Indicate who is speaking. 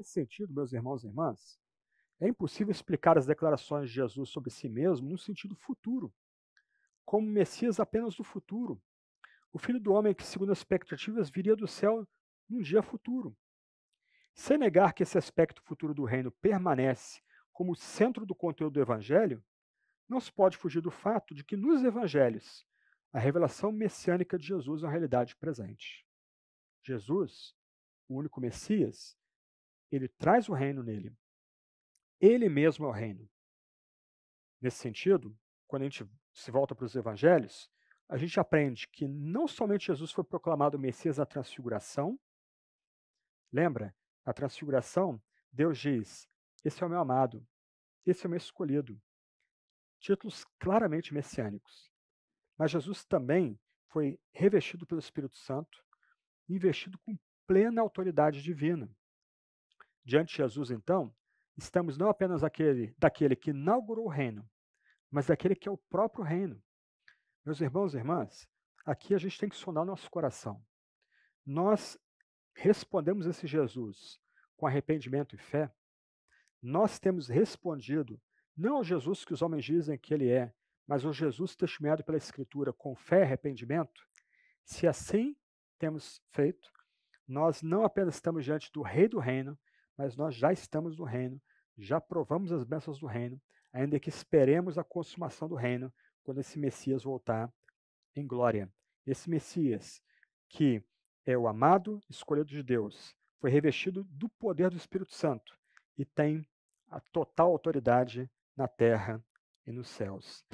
Speaker 1: Nesse sentido, meus irmãos e irmãs, é impossível explicar as declarações de Jesus sobre si mesmo num sentido futuro, como Messias apenas do futuro, o filho do homem que, segundo as expectativas, viria do céu num dia futuro. Sem negar que esse aspecto futuro do reino permanece como centro do conteúdo do evangelho, não se pode fugir do fato de que nos evangelhos a revelação messiânica de Jesus é uma realidade presente. Jesus, o único Messias, ele traz o reino nele. Ele mesmo é o reino. Nesse sentido, quando a gente se volta para os evangelhos, a gente aprende que não somente Jesus foi proclamado Messias na transfiguração, lembra? Na transfiguração, Deus diz: Esse é o meu amado, esse é o meu escolhido. Títulos claramente messiânicos. Mas Jesus também foi revestido pelo Espírito Santo, investido com plena autoridade divina. Diante de Jesus, então, estamos não apenas aquele, daquele que inaugurou o reino, mas daquele que é o próprio reino. Meus irmãos e irmãs, aqui a gente tem que sonar nosso coração. Nós respondemos esse Jesus com arrependimento e fé. Nós temos respondido não ao Jesus que os homens dizem que ele é, mas ao Jesus testemunhado pela Escritura com fé e arrependimento. Se assim temos feito, nós não apenas estamos diante do Rei do Reino, mas nós já estamos no reino, já provamos as bênçãos do reino, ainda que esperemos a consumação do reino quando esse Messias voltar em glória. Esse Messias que é o amado, escolhido de Deus, foi revestido do poder do Espírito Santo e tem a total autoridade na terra e nos céus.